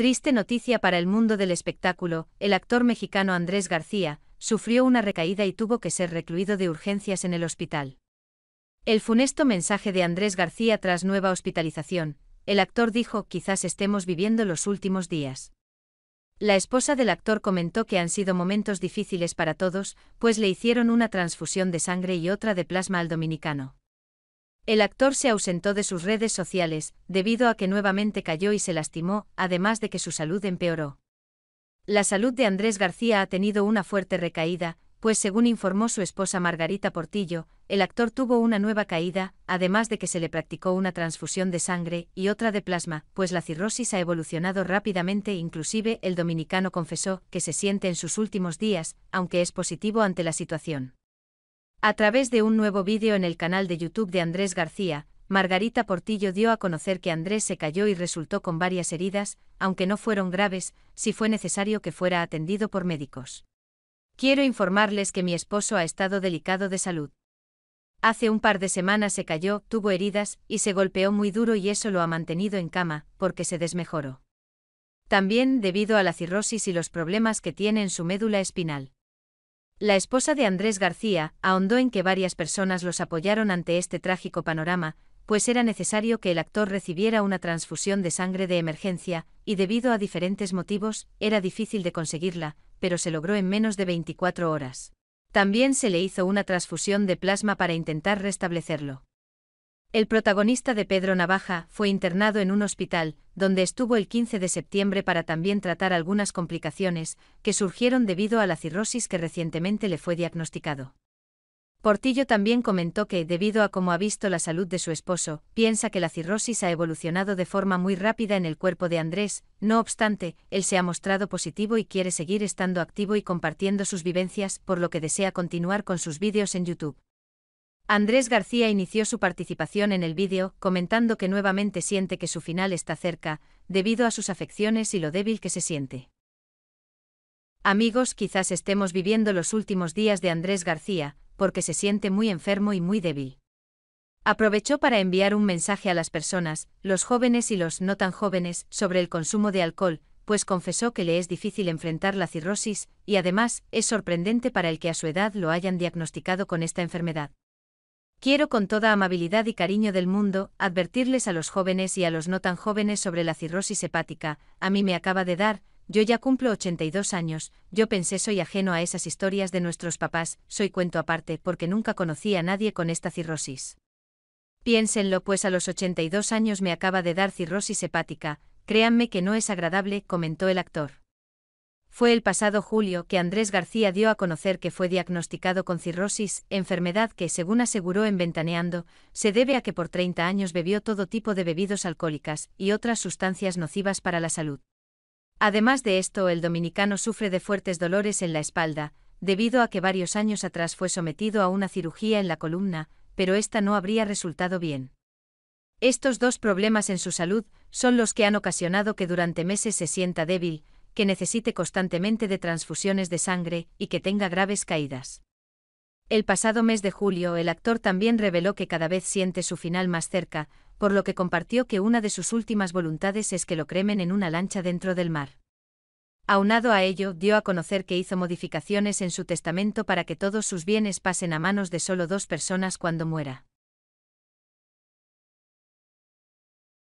Triste noticia para el mundo del espectáculo, el actor mexicano Andrés García, sufrió una recaída y tuvo que ser recluido de urgencias en el hospital. El funesto mensaje de Andrés García tras nueva hospitalización, el actor dijo, quizás estemos viviendo los últimos días. La esposa del actor comentó que han sido momentos difíciles para todos, pues le hicieron una transfusión de sangre y otra de plasma al dominicano. El actor se ausentó de sus redes sociales, debido a que nuevamente cayó y se lastimó, además de que su salud empeoró. La salud de Andrés García ha tenido una fuerte recaída, pues según informó su esposa Margarita Portillo, el actor tuvo una nueva caída, además de que se le practicó una transfusión de sangre y otra de plasma, pues la cirrosis ha evolucionado rápidamente, inclusive el dominicano confesó que se siente en sus últimos días, aunque es positivo ante la situación. A través de un nuevo vídeo en el canal de YouTube de Andrés García, Margarita Portillo dio a conocer que Andrés se cayó y resultó con varias heridas, aunque no fueron graves, si fue necesario que fuera atendido por médicos. Quiero informarles que mi esposo ha estado delicado de salud. Hace un par de semanas se cayó, tuvo heridas, y se golpeó muy duro y eso lo ha mantenido en cama, porque se desmejoró. También debido a la cirrosis y los problemas que tiene en su médula espinal. La esposa de Andrés García ahondó en que varias personas los apoyaron ante este trágico panorama, pues era necesario que el actor recibiera una transfusión de sangre de emergencia, y debido a diferentes motivos, era difícil de conseguirla, pero se logró en menos de 24 horas. También se le hizo una transfusión de plasma para intentar restablecerlo. El protagonista de Pedro Navaja fue internado en un hospital, donde estuvo el 15 de septiembre para también tratar algunas complicaciones que surgieron debido a la cirrosis que recientemente le fue diagnosticado. Portillo también comentó que, debido a cómo ha visto la salud de su esposo, piensa que la cirrosis ha evolucionado de forma muy rápida en el cuerpo de Andrés, no obstante, él se ha mostrado positivo y quiere seguir estando activo y compartiendo sus vivencias, por lo que desea continuar con sus vídeos en YouTube. Andrés García inició su participación en el vídeo comentando que nuevamente siente que su final está cerca, debido a sus afecciones y lo débil que se siente. Amigos, quizás estemos viviendo los últimos días de Andrés García, porque se siente muy enfermo y muy débil. Aprovechó para enviar un mensaje a las personas, los jóvenes y los no tan jóvenes, sobre el consumo de alcohol, pues confesó que le es difícil enfrentar la cirrosis, y además, es sorprendente para el que a su edad lo hayan diagnosticado con esta enfermedad. Quiero con toda amabilidad y cariño del mundo advertirles a los jóvenes y a los no tan jóvenes sobre la cirrosis hepática, a mí me acaba de dar, yo ya cumplo 82 años, yo pensé soy ajeno a esas historias de nuestros papás, soy cuento aparte porque nunca conocí a nadie con esta cirrosis. Piénsenlo pues a los 82 años me acaba de dar cirrosis hepática, créanme que no es agradable, comentó el actor. Fue el pasado julio que Andrés García dio a conocer que fue diagnosticado con cirrosis, enfermedad que, según aseguró en Ventaneando, se debe a que por 30 años bebió todo tipo de bebidas alcohólicas y otras sustancias nocivas para la salud. Además de esto, el dominicano sufre de fuertes dolores en la espalda, debido a que varios años atrás fue sometido a una cirugía en la columna, pero esta no habría resultado bien. Estos dos problemas en su salud son los que han ocasionado que durante meses se sienta débil, que necesite constantemente de transfusiones de sangre y que tenga graves caídas. El pasado mes de julio el actor también reveló que cada vez siente su final más cerca, por lo que compartió que una de sus últimas voluntades es que lo cremen en una lancha dentro del mar. Aunado a ello, dio a conocer que hizo modificaciones en su testamento para que todos sus bienes pasen a manos de solo dos personas cuando muera.